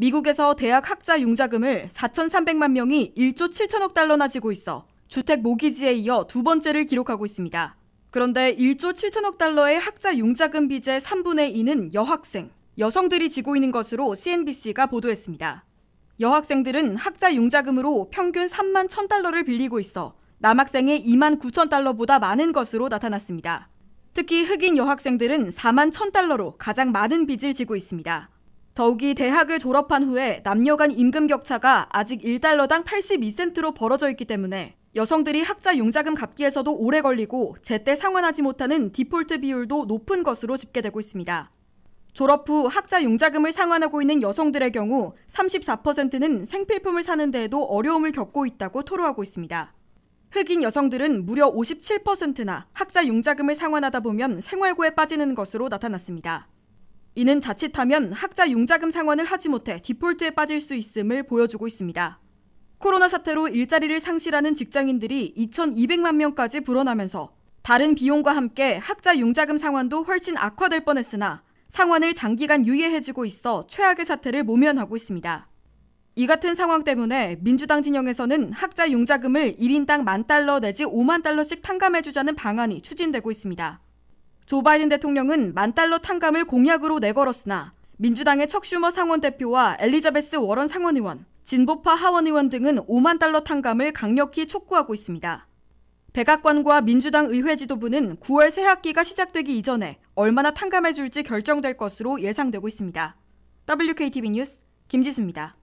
미국에서 대학 학자 융자금을 4,300만 명이 1조 7천억 달러나 지고 있어 주택 모기지에 이어 두 번째를 기록하고 있습니다. 그런데 1조 7천억 달러의 학자 융자금 빚의 3분의 2는 여학생, 여성들이 지고 있는 것으로 CNBC가 보도했습니다. 여학생들은 학자 융자금으로 평균 3만 1천달러를 빌리고 있어 남학생의 2만 9천달러보다 많은 것으로 나타났습니다. 특히 흑인 여학생들은 4만 1천달러로 가장 많은 빚을 지고 있습니다. 더욱이 대학을 졸업한 후에 남녀 간 임금 격차가 아직 1달러당 82센트로 벌어져 있기 때문에 여성들이 학자 융자금 갚기에서도 오래 걸리고 제때 상환하지 못하는 디폴트 비율도 높은 것으로 집계되고 있습니다. 졸업 후 학자 융자금을 상환하고 있는 여성들의 경우 34%는 생필품을 사는 데에도 어려움을 겪고 있다고 토로하고 있습니다. 흑인 여성들은 무려 57%나 학자 융자금을 상환하다 보면 생활고에 빠지는 것으로 나타났습니다. 이는 자칫하면 학자 융자금 상환을 하지 못해 디폴트에 빠질 수 있음을 보여주고 있습니다. 코로나 사태로 일자리를 상실하는 직장인들이 2,200만 명까지 불어나면서 다른 비용과 함께 학자 융자금 상환도 훨씬 악화될 뻔했으나 상환을 장기간 유예해주고 있어 최악의 사태를 모면하고 있습니다. 이 같은 상황 때문에 민주당 진영에서는 학자 융자금을 1인당 만 달러 내지 5만 달러씩 탕감해주자는 방안이 추진되고 있습니다. 조 바이든 대통령은 만 달러 탕감을 공약으로 내걸었으나 민주당의 척슈머 상원 대표와 엘리자베스 워런 상원 의원, 진보파 하원 의원 등은 5만 달러 탕감을 강력히 촉구하고 있습니다. 백악관과 민주당 의회 지도부는 9월 새 학기가 시작되기 이전에 얼마나 탕감해 줄지 결정될 것으로 예상되고 있습니다. WKTV 뉴스 김지수입니다.